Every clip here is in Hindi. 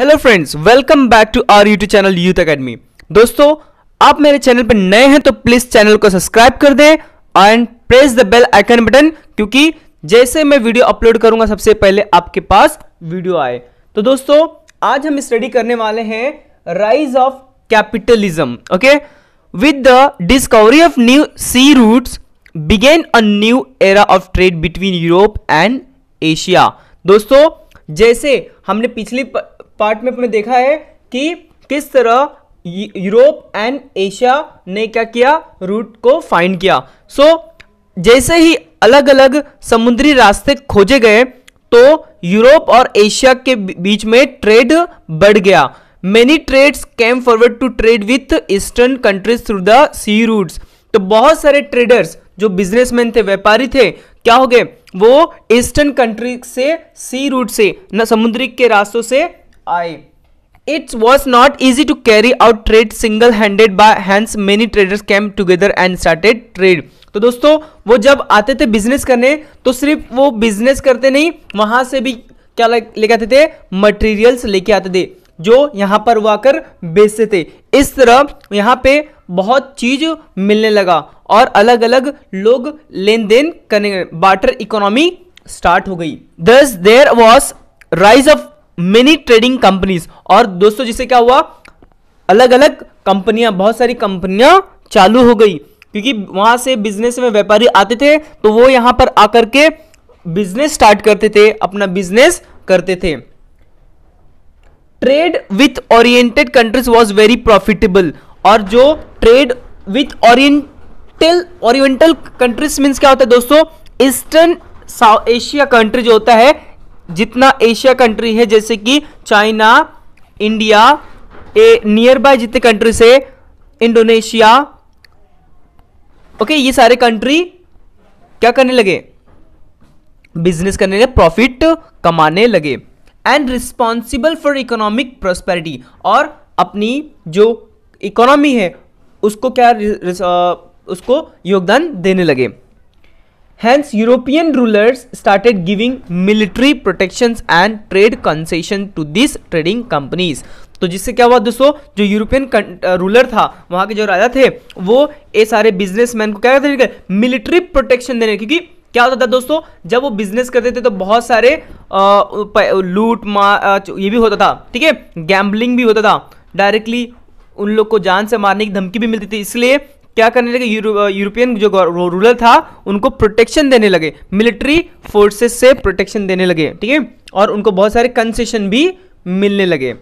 Hello friends welcome back to our YouTube channel Youth Academy दोस्तों आप मेरे चैनल पर नए हैं तो प्लीज चैनल को सब्सक्राइब कर दें and press the bell icon button क्योंकि जैसे मैं वीडियो अपलोड करूंगा सबसे पहले आपके पास वीडियो आए तो दोस्तों आज हम स्टडी करने वाले हैं rise of capitalism okay with the discovery of new sea routes begin a new era of trade between Europe and Asia दोस्तों जैसे हमने पिछली पार्ट में अपने देखा है कि किस तरह यूरोप एंड एशिया ने क्या किया रूट को फाइंड किया सो so, जैसे ही अलग अलग समुद्री रास्ते खोजे गए तो यूरोप और एशिया के बीच में ट्रेड बढ़ गया many trades came forward to trade with eastern countries through the sea routes तो बहुत सारे ट्रेडर्स जो बिजनेसमैन थे व्यापारी थे क्या हो गए वो ईस्टर्न कंट्री से सी रूट से न समुद्री के रास्तों से I. It was not easy to carry out trade single-handed by hence many traders came together and started trade. तो दोस्तों वो जब आते थे बिजनेस करने तो सिर्फ वो बिजनेस करते नहीं वहां से भी क्या लेके आते थे मटेरियल्स लेके आते थे जो यहाँ पर वो आकर बेचते थे इस तरह यहाँ पे बहुत चीज मिलने लगा और अलग अलग लोग लेन देन करने बाटर इकोनॉमी स्टार्ट हो गई thus there was rise of many trading companies और दोस्तों जिसे क्या हुआ अलग अलग कंपनियां बहुत सारी कंपनियां चालू हो गई क्योंकि वहां से बिजनेस में व्यापारी आते थे तो वो यहां पर आकर के बिजनेस स्टार्ट करते थे अपना बिजनेस करते थे trade with oriented countries was very profitable और जो trade with oriental oriental countries means क्या होता है दोस्तों ईस्टर्न साउथ एशिया कंट्री जो होता है जितना एशिया कंट्री है जैसे कि China India a nearby जितने कंट्री से इंडोनेशिया ओके ये सारे कंट्री क्या करने लगे बिजनेस करने लगे प्रॉफिट कमाने लगे and responsible for economic prosperity और अपनी जो इकोनॉमी है उसको क्या उसको योगदान देने लगे Hence, European rulers started giving military protections and trade concession to these trading companies. तो जिससे क्या हुआ दोस्तों जो यूरोपियन रूलर था वहां के जो राजा थे वो ये सारे बिजनेसमैन को क्या करते थे मिलिट्री प्रोटेक्शन देने क्योंकि क्या होता था दोस्तों जब वो बिजनेस करते थे तो बहुत सारे आ, लूट मार ये भी होता था ठीक है गैम्बलिंग भी होता था डायरेक्टली उन लोग को जान से मारने की धमकी भी मिलती थी इसलिए क्या करने लगे यूरोपियन uh, जो रूलर था उनको प्रोटेक्शन देने लगे मिलिट्री फोर्सेस से प्रोटेक्शन देने लगे ठीक है और उनको बहुत सारे कंसेशन भी मिलने लगे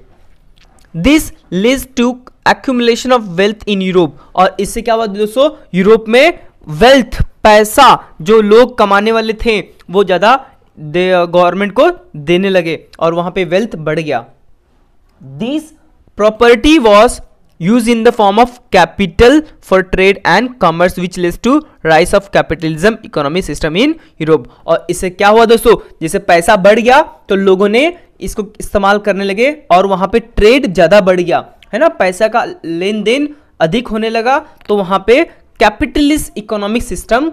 this leads to accumulation of wealth in Europe और इससे क्या हुआ दोस्तों यूरोप में वेल्थ पैसा जो लोग कमाने वाले थे वो ज़्यादा गवर्नमेंट uh, को देने लगे और वहां पे वेल्थ बढ़ गया this property was used in the form of capital for trade and commerce which leads to rise of capitalism economy system in Europe और इससे क्या हुआ दोस्तों जैसे पैसा बढ़ गया तो लोगों ने इसको इस्तेमाल करने लगे और वहां पे ट्रेड ज़्यादा बढ़ गया है ना पैसा का लेन देन अधिक होने लगा तो वहां पे कैपिटलिस्ट इकोनॉमिक सिस्टम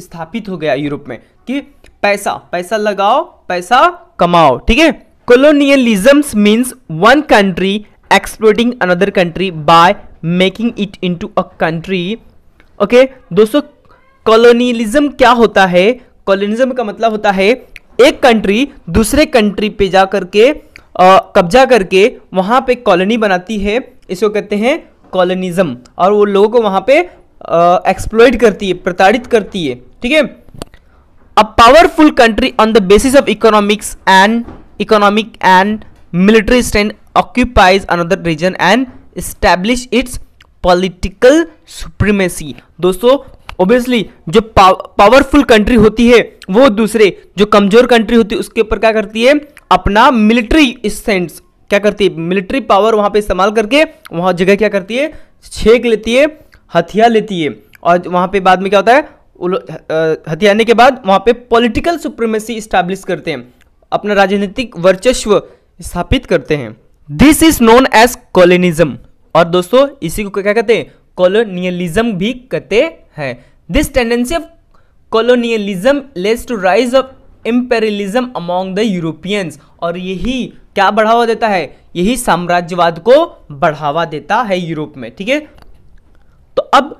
स्थापित हो गया यूरोप में कि पैसा पैसा लगाओ पैसा कमाओ ठीक है colonialism means one country exploiting another country by making it into a country okay दोस्तों कॉलोनियलिज्म क्या होता है कॉलोनिज्म का मतलब होता है एक कंट्री दूसरे कंट्री पे जा करके कब्जा करके वहाँ पे कॉलोनी बनाती है इसको कहते हैं कॉलोनिज्म और वो लोगों को वहाँ पे एक्सप्लोइड करती है प्रताड़ित करती है ठीक है a powerful country on the basis of economics and economic and military stand occupies another region and establish its political supremacy दोस्तों ओबियसली जो पावरफुल कंट्री होती है वो दूसरे जो कमजोर कंट्री होती है उसके ऊपर क्या करती है अपना मिलिट्री सेंस क्या करती है मिलिट्री पावर वहाँ पे इस्तेमाल करके वहाँ जगह क्या करती है छेक लेती है हथियार लेती है और वहाँ पे बाद में क्या होता है हथियारने के बाद वहाँ पे पॉलिटिकल सुप्रीमेसी इस्टेब्लिश करते हैं अपना राजनीतिक वर्चस्व स्थापित करते हैं this is known as colonism और दोस्तों इसी को क्या कहते हैं कॉलोनियलिज्म भी कहते हैं this tendency of colonialism leads to rise of imperialism among the Europeans और यही क्या बढ़ावा देता है यही साम्राज्यवाद को बढ़ावा देता है यूरोप में ठीक है तो अब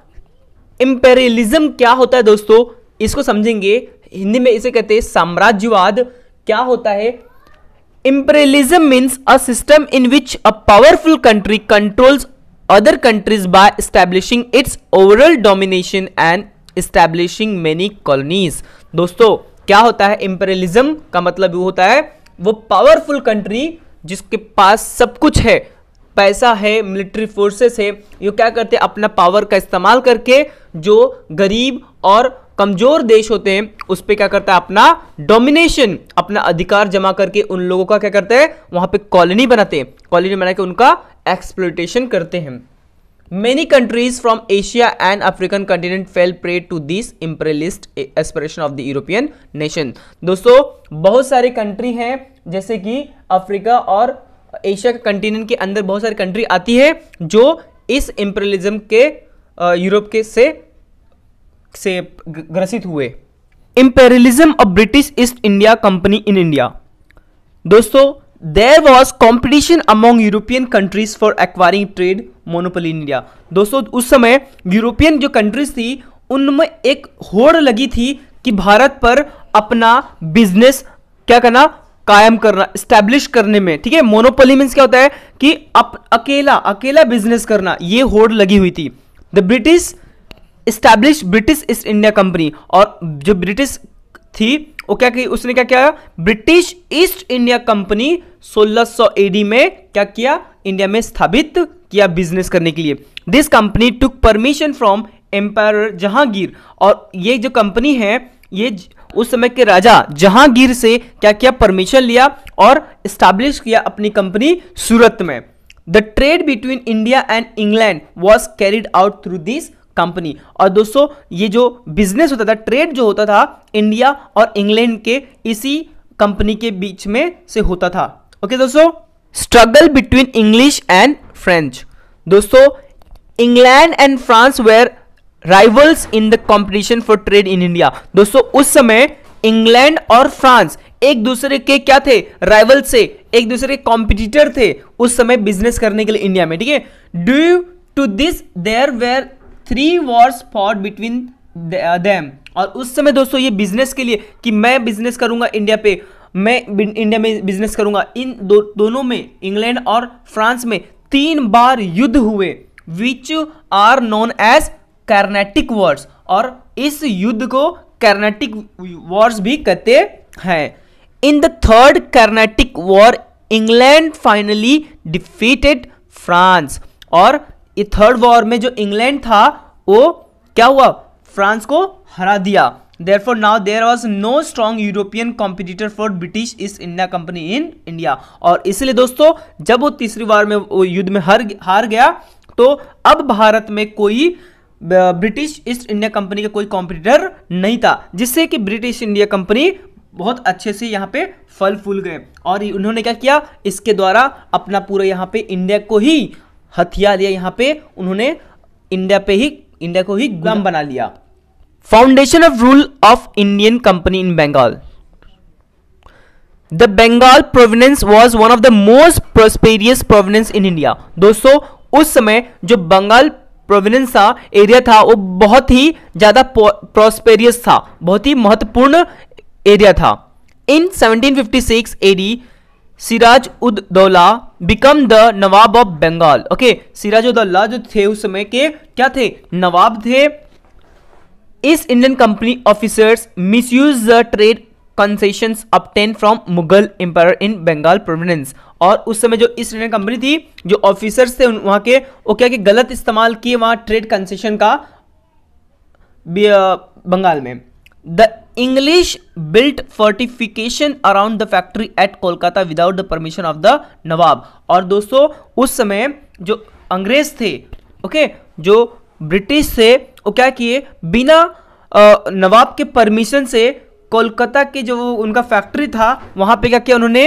इंपेरियलिज्म क्या होता है दोस्तों इसको समझेंगे हिंदी में इसे कहते हैं साम्राज्यवाद क्या होता है Imperialism means a system in which a powerful country controls other countries by establishing its overall domination and establishing many colonies. दोस्तों क्या होता है इम्पेरियलिज्म का मतलब वो होता है वो पावरफुल कंट्री जिसके पास सब कुछ है पैसा है मिलिट्री फोर्सेस है ये क्या करते हैं अपना पावर का इस्तेमाल करके जो गरीब और कमजोर देश होते हैं उस पर क्या करता है अपना डोमिनेशन अपना अधिकार जमा करके उन लोगों का क्या करते हैं वहां पे कॉलोनी बनाते हैं कॉलोनी बना के उनका एक्सप्लोटेशन करते हैं many countries from Asia and African continent fell prey to this imperialist aspiration of the European nation दोस्तों बहुत सारे कंट्री हैं जैसे कि अफ्रीका और एशिया के कंटिनेंट के अंदर बहुत सारी कंट्री आती है जो इस इम्परलिज्म के यूरोप के से से ग्रसित हुए imperialism of British East India company in India दोस्तों there was competition among European countries for acquiring trade monopoly in India दोस्तों उस समय यूरोपियन जो कंट्रीज थी उनमें एक होड़ लगी थी कि भारत पर अपना बिजनेस क्या करना कायम करना स्टैब्लिश करने में ठीक है मोनोपोली मीन्स क्या होता है कि अप, अकेला अकेला बिजनेस करना ये होड़ लगी हुई थी the British establish British East India company और जो ब्रिटिश थी वो क्या की उसने क्या किया British East India company 1600 AD में क्या किया इंडिया में स्थापित किया बिजनेस करने के लिए this company took permission from emperor Jahangir और ये जो कंपनी है ये उस समय के राजा जहांगीर से क्या किया परमिशन लिया और स्टैब्लिश किया अपनी कंपनी सूरत में the trade between India and England was carried out through this company और दोस्तों ये जो बिजनेस होता था ट्रेड जो होता था इंडिया और इंग्लैंड के इसी कंपनी के बीच में से होता था ओके दोस्तों struggle between English and French दोस्तों England and France were rivals in the competition for trade in India दोस्तों उस समय इंग्लैंड और फ्रांस एक दूसरे के क्या थे राइवल से एक दूसरे के कॉम्पिटिटर थे उस समय बिजनेस करने के लिए इंडिया में ठीक है due to this there were three wars for between them और उस समय दोस्तों ये बिजनेस के लिए कि मैं बिजनेस करूंगा इंडिया पे मैं इंडिया में बिजनेस करूंगा इन दो, दोनों में इंग्लैंड और फ्रांस में तीन बार युद्ध हुए which are known as Carnatic wars और इस युद्ध को कर्नेटिक वॉर्स भी कहते हैं in the third Carnatic war England finally defeated France और ये थर्ड वॉर में जो इंग्लैंड था वो क्या हुआ फ्रांस को हरा दिया therefore now there was no strong European competitor for British East India company in India और इसलिए दोस्तों जब वो तीसरी बार में वो युद्ध में हार हार गया तो अब भारत में कोई ब्रिटिश ईस्ट इंडिया कंपनी का कोई कॉम्पिटिटर नहीं था जिससे कि ब्रिटिश इंडिया कंपनी बहुत अच्छे से यहाँ पे फल फूल गए और उन्होंने क्या किया इसके द्वारा अपना पूरा यहाँ पे इंडिया को ही हथियार लिया यहां पे उन्होंने इंडिया पे ही इंडिया को ही गुलाम बना लिया foundation of rule of Indian company in Bengal the Bengal province was one of the most prosperous province in India दोस्तों उस समय जो बंगाल प्रोविनेंस था एरिया था वो बहुत ही ज़्यादा प्रोस्पेरियस था बहुत ही महत्वपूर्ण एरिया था इन 1756 AD Siraj ud Daula become the nawab of Bengal okay Siraj Uddaula जो थे उस समय के क्या थे नवाब थे इस Indian company officers misuse the trade concessions obtained from Mughal empire in Bengal province और उस समय जो ईस्ट इंडियन कंपनी थी जो ऑफिसर्स थे वहां के वो क्या कि गलत इस्तेमाल किए वहां ट्रेड कंसेशन का बंगाल में the English built fortification around the factory at Kolkata without the permission of the nawab और दोस्तों उस समय जो अंग्रेज थे ओके okay, जो ब्रिटिश थे वो क्या किए बिना नवाब के परमिशन से कोलकाता के जो उनका फैक्ट्री था वहाँ पे क्या किया उन्होंने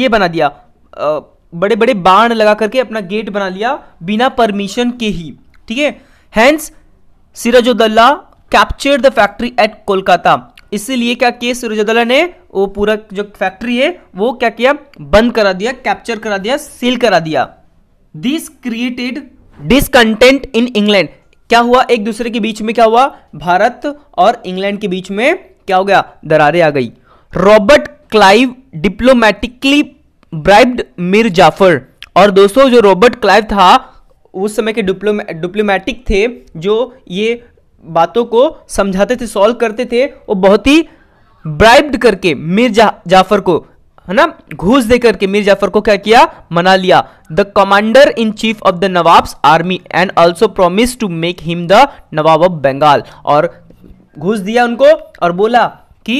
ये बना दिया आ, बड़े बड़े बाण लगा करके अपना गेट बना लिया बिना परमिशन के ही ठीक है hence Sirajuddaula capture the factory at Kolkata इसीलिए क्या के सूर्यजदला ने वो पूरा जो फैक्ट्री है वो क्या किया बंद करा दिया कैप्चर करा दिया सील करा दिया this created discontent in England क्या हुआ एक दूसरे के बीच में क्या हुआ भारत और इंग्लैंड के बीच में क्या हो गया दरारें आ गई Robert Clive diplomatically bribed Mir Jafar और दोस्तों जो रॉबर्ट क्लाइव था उस समय के डिप्लोमेटिक थे जो ये बातों को समझाते थे सॉल्व करते थे वो बहुत ही ब्राइब्ड करके मीर जा, जाफर को है ना घूस दे करके मीर जाफर को क्या किया मना लिया the commander in chief of the nawab's army and also promise to make him the nawab of Bengal और घूस दिया उनको और बोला कि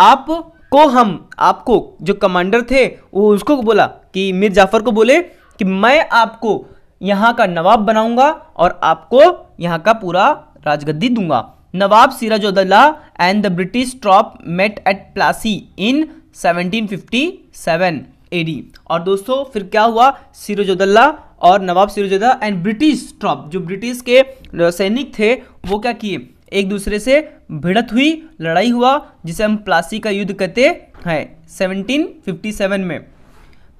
आप को हम आपको जो कमांडर थे वो उसको बोला कि मीर जाफर को बोले कि मैं आपको यहाँ का नवाब बनाऊंगा और आपको यहाँ का पूरा राजगद्दी दूंगा nawab Sirajuddaulah and the British troop met at Plassey in 1757 AD और दोस्तों फिर क्या हुआ सिराजुद्दौला और nawab Sirajuddaulah and British troop जो ब्रिटिश के सैनिक थे वो क्या किए एक दूसरे से भिड़त हुई लड़ाई हुआ जिसे हम प्लासी का युद्ध कहते हैं 1757 में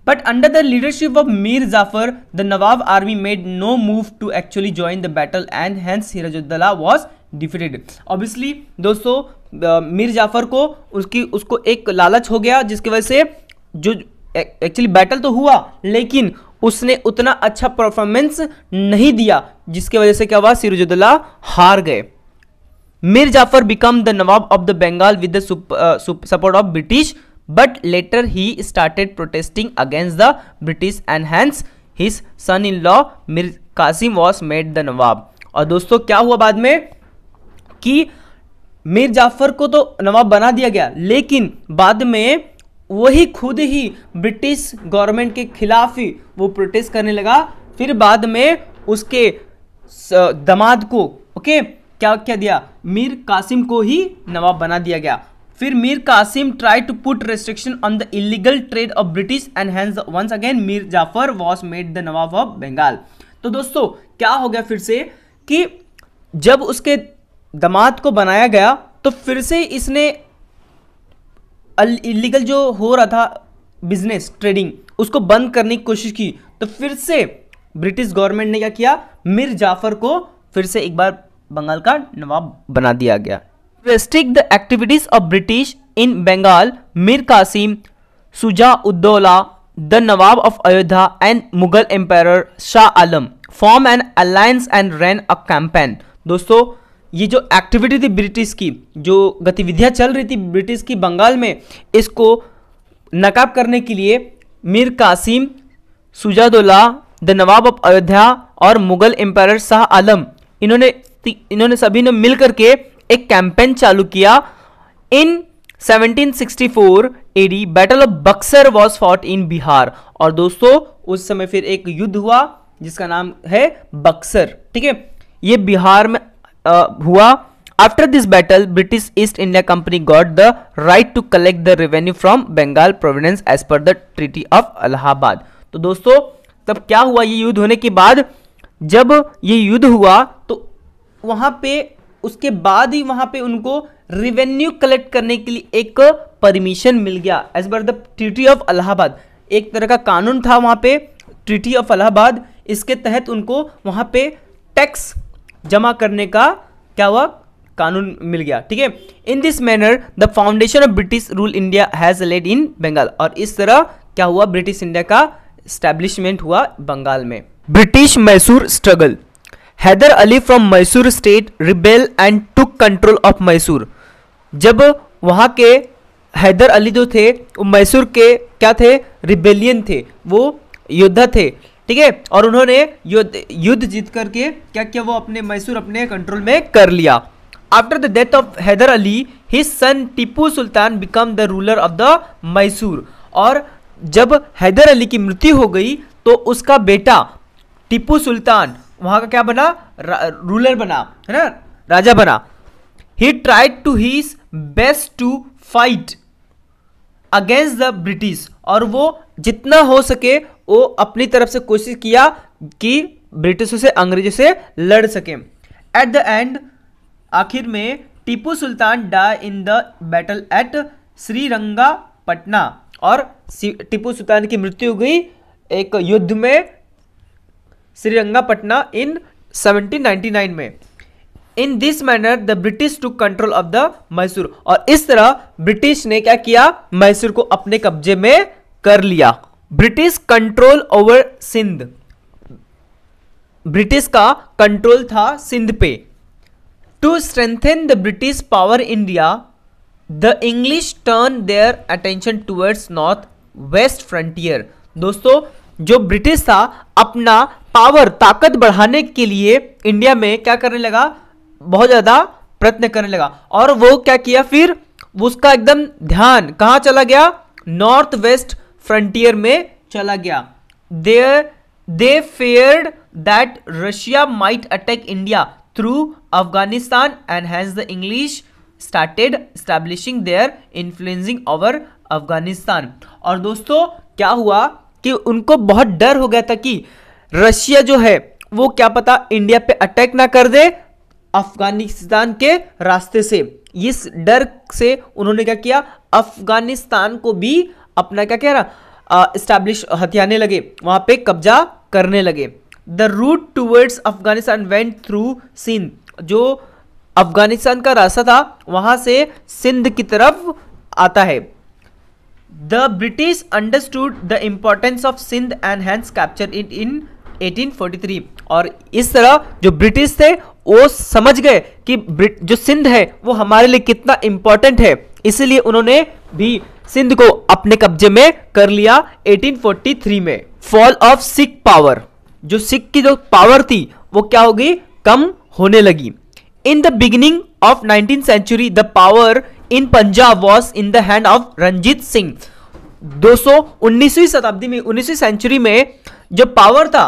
but under the leadership of Mir Jafar the nawab army made no move to actually join the battle and hence Sirajuddaulah was defeated obviously दोस्तों मीर जाफर को उसकी उसको एक लालच हो गया जिसकी वजह से जो एक्चुअली बैटल तो हुआ लेकिन उसने उतना अच्छा परफॉर्मेंस नहीं दिया जिसकी वजह से क्या हुआ सिरजुद्दला हार गए Mir Jafar become the nawab of the Bengal with the support of British but later he started protesting against the British and hence his son-in-law Mir Qasim was made the Nawab. और दोस्तों क्या हुआ बाद में कि मीर जाफर को तो नवाब बना दिया गया लेकिन बाद में वही खुद ही ब्रिटिश गवर्नमेंट के खिलाफ ही वो प्रोटेस्ट करने लगा फिर बाद में उसके दामाद को ओके क्या क्या दिया मीर कासिम को ही नवाब बना दिया गया फिर Mir Qasim try to put restriction on the illegal trade of British and hence once again Mir Jafar was made the nawab of Bengal तो दोस्तों क्या हो गया फिर से कि जब उसके दमाद को बनाया गया तो फिर से इसने इलीगल जो हो रहा था बिजनेस ट्रेडिंग उसको बंद करने की कोशिश की तो फिर से ब्रिटिश गवर्नमेंट ने क्या किया मीर जाफर को फिर से एक बार बंगाल का नवाब बना दिया गया restrict the activities of British in Bengal Mir Qasim Shuja uddaula the nawab of Ayodhya and Mughal empire Shah Alam form an alliance and run a campaign दोस्तों ये जो एक्टिविटी थी ब्रिटिश की जो गतिविधियां चल रही थी ब्रिटिश की बंगाल में इसको नकाब करने के लिए मीर कासिम सुजादोला द नवाब ऑफ अयोध्या और मुगल एम्पायर शाह आलम इन्होंने इन्होंने सभी ने मिल के एक कैंपेन चालू किया in 1764 AD battle of Buxar was fought in Bihar और दोस्तों उस समय फिर एक युद्ध हुआ जिसका नाम है बक्सर ठीक है ये बिहार में आ, हुआ after this battle British East India Company got the right to collect the revenue from Bengal provinces as per the treaty of Allahabad तो दोस्तों तब क्या हुआ ये युद्ध होने के बाद जब ये युद्ध हुआ तो वहां पे उसके बाद ही वहां पे उनको रिवेन्यू कलेक्ट करने के लिए एक परमिशन मिल गया as per the treaty of Allahabad एक तरह का कानून था वहां पे ट्रिटी ऑफ अलाहाबाद इसके तहत उनको वहां पे टैक्स जमा करने का क्या हुआ कानून मिल गया ठीक है in this manner the foundation of British rule India has laid in Bengal और इस तरह क्या हुआ ब्रिटिश इंडिया का स्टैब्लिशमेंट हुआ बंगाल में British Mysore struggle Hyder Ali from Mysore state rebel and took control of Mysore जब वहाँ के हैदर अली जो थे वो मैसूर के क्या थे रिबेलियन थे वो योद्धा थे ठीक है और उन्होंने युद्ध युद्ध जीत करके क्या क्या वो अपने मैसूर अपने कंट्रोल में कर लिया after the death of Hyder Ali his son Tipu Sultan become the ruler of the Mysore और जब हैदर अली की मृत्यु हो गई तो उसका बेटा टीपू सुल्तान वहां का क्या बना रूलर बना है ना राजा बना he tried to his best to fight against the British और वो जितना हो सके वो अपनी तरफ से कोशिश किया कि ब्रिटिशों से अंग्रेजों से लड़ सके एट द एंड आखिर में Tipu Sultan died in the battle at Srirangapatna और टीपू सुल्तान की मृत्यु हो गई एक युद्ध में श्रीरंगापटना इन 1799 में in this manner the British took control of the Mysore और इस तरह ब्रिटिश ने क्या किया मैसूर को अपने कब्जे में कर लिया British control over Sindh British का कंट्रोल था सिंध पे to strengthen the British power India the English turn their attention towards north west frontier दोस्तों जो ब्रिटिश था अपना पावर ताकत बढ़ाने के लिए इंडिया में क्या करने लगा बहुत ज़्यादा प्रयत्न करने लगा और वो क्या किया फिर उसका एकदम ध्यान कहां चला गया नॉर्थ वेस्ट फ्रंटियर में चला गया there they feared that Russia might attack India through Afghanistan and hence the English started establishing their influencing over Afghanistan और दोस्तों क्या हुआ कि उनको बहुत डर हो गया था कि रशिया जो है वो क्या पता इंडिया पे अटैक ना कर दे अफगानिस्तान के रास्ते से इस डर से उन्होंने क्या किया अफगानिस्तान को भी अपना क्या कह रहा इस्टेब्लिश हथियाने लगे वहां पे कब्जा करने लगे the route towards Afghanistan went through Sindh जो अफगानिस्तान का रास्ता था वहां से सिंध की तरफ आता है The British understood the importance of Sindh and hence captured it in 1843 और इस तरह जो ब्रिटिश थे वो समझ गए कि जो सिंध है वो हमारे लिए कितना इंपॉर्टेंट है इसलिए उन्होंने भी सिंध को अपने कब्जे में कर लिया 1843 में फॉल ऑफ सिख पावर जो सिख की जो पावर थी वो क्या होगी कम होने लगी in the beginning of nineteen century the power in Punjab was in the hand of Ranjit Singh 219वीं शताब्दी में 19वीं सेंचुरी में जो पावर था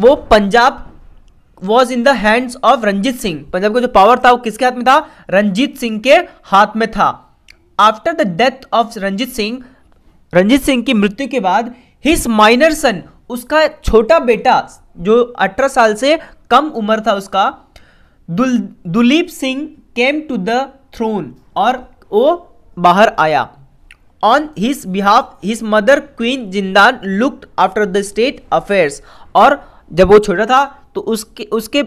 वो Punjab was in the hands of Ranjit Singh Punjab का जो पावर था वो किसके हाथ में था रंजीत सिंह के हाथ में था after the death of Ranjit Singh Ranjit Singh की मृत्यु के बाद हिस माइनर सन उसका छोटा बेटा जो 18 साल से कम उम्र था उसका दुल Duleep Singh came to the throne और वो बाहर आया on his behalf his mother queen Jindan looked after the state affairs और जब वो छोटा था तो उसके उसके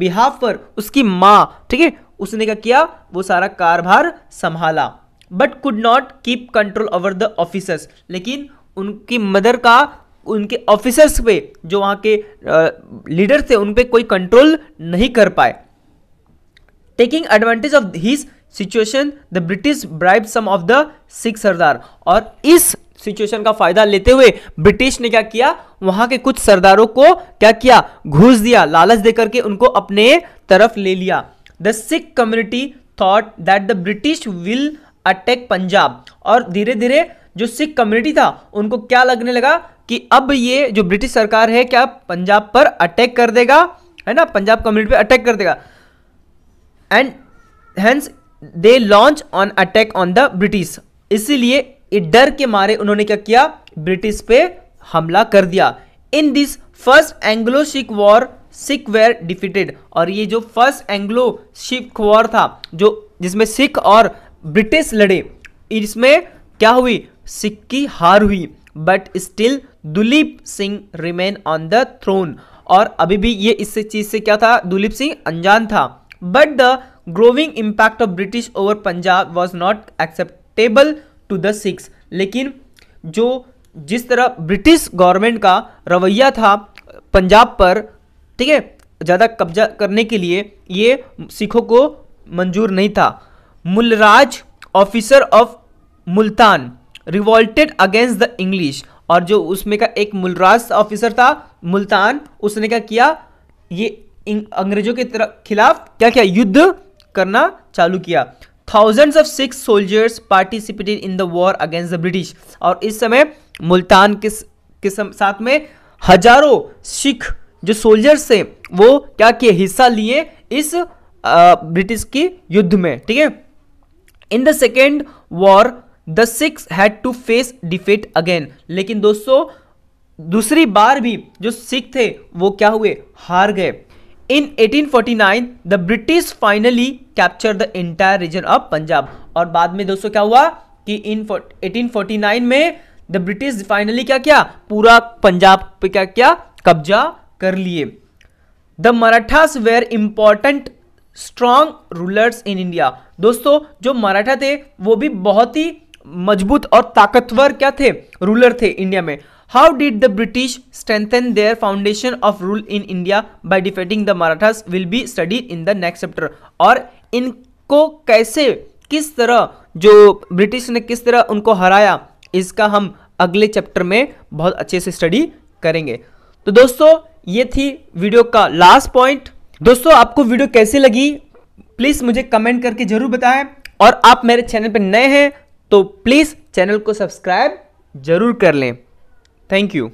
बिहाफ पर उसकी माँ ठीक है उसने क्या किया वो सारा कारभार संभाला but could not keep control over the officers लेकिन उनकी मदर का उनके ऑफिसर्स पे जो वहाँ के लीडर थे उन पर कोई कंट्रोल नहीं कर पाए taking advantage of his situation the British bribe some of the Sikh sardar और इस सिचुएशन का फायदा लेते हुए ब्रिटिश ने क्या किया वहां के कुछ सरदारों को क्या किया घूस दिया लालच देकर के उनको अपने तरफ ले लिया the Sikh community thought that the British will attack Punjab और धीरे धीरे जो सिख कम्युनिटी था उनको क्या लगने लगा कि अब ये जो ब्रिटिश सरकार है क्या पंजाब पर अटैक कर देगा है ना पंजाब कम्युनिटी पर अटैक कर देगा and hence they launch on attack on the British इसीलिए डर के मारे उन्होंने क्या किया ब्रिटिश पे हमला कर दिया in this first Anglo Sikh war Sikh were defeated और ये जो फर्स्ट एंग्लो सिख वॉर था जो जिसमें सिख और ब्रिटिश लड़े इसमें क्या हुई सिख की हार हुई but still Duleep Singh remain on the throne और अभी भी ये इस चीज़ से क्या था दुलीप सिंह अनजान था but the growing impact of British over Punjab was not acceptable to the Sikhs लेकिन जो जिस तरह ब्रिटिश गवर्नमेंट का रवैया था पंजाब पर ठीक है ज़्यादा कब्जा करने के लिए ये सिखों को मंजूर नहीं था Mulraj officer of Multan revolted against the English और जो उसमें का एक मुलराज ऑफिसर था मुल्तान उसने क्या किया ये अंग्रेजों के तरफ खिलाफ क्या क्या युद्ध करना चालू किया thousands of Sikh soldiers participated in the war against the British और इस समय मुल्तान किस किस साथ में हजारों सिख जो सोल्जर्स थे वो क्या किए हिस्सा लिए इस ब्रिटिश की युद्ध में ठीक है in the second war the Sikhs had to face defeat again लेकिन दोस्तों दूसरी बार भी जो सिख थे वो क्या हुए हार गए in 1849, the British finally capture the entire region of Punjab और बाद में दोस्तों क्या हुआ कि इन 1849 में द ब्रिटिश फाइनली क्या क्या पूरा पंजाब पे क्या क्या कब्जा कर लिए the Marathas were important strong rulers in India दोस्तों जो मराठा थे वो भी बहुत ही मजबूत और ताकतवर क्या थे रूलर थे इंडिया में How did the British strengthen their foundation of rule in India by defeating the Marathas will be studied in the next chapter और इनको कैसे किस तरह जो ब्रिटिश ने किस तरह उनको हराया इसका हम अगले चैप्टर में बहुत अच्छे से स्टडी करेंगे तो दोस्तों ये थी वीडियो का लास्ट पॉइंट दोस्तों आपको वीडियो कैसी लगी प्लीज़ मुझे कमेंट करके जरूर बताएं और आप मेरे चैनल पर नए हैं तो प्लीज़ चैनल को सब्सक्राइब जरूर कर लें Thank you.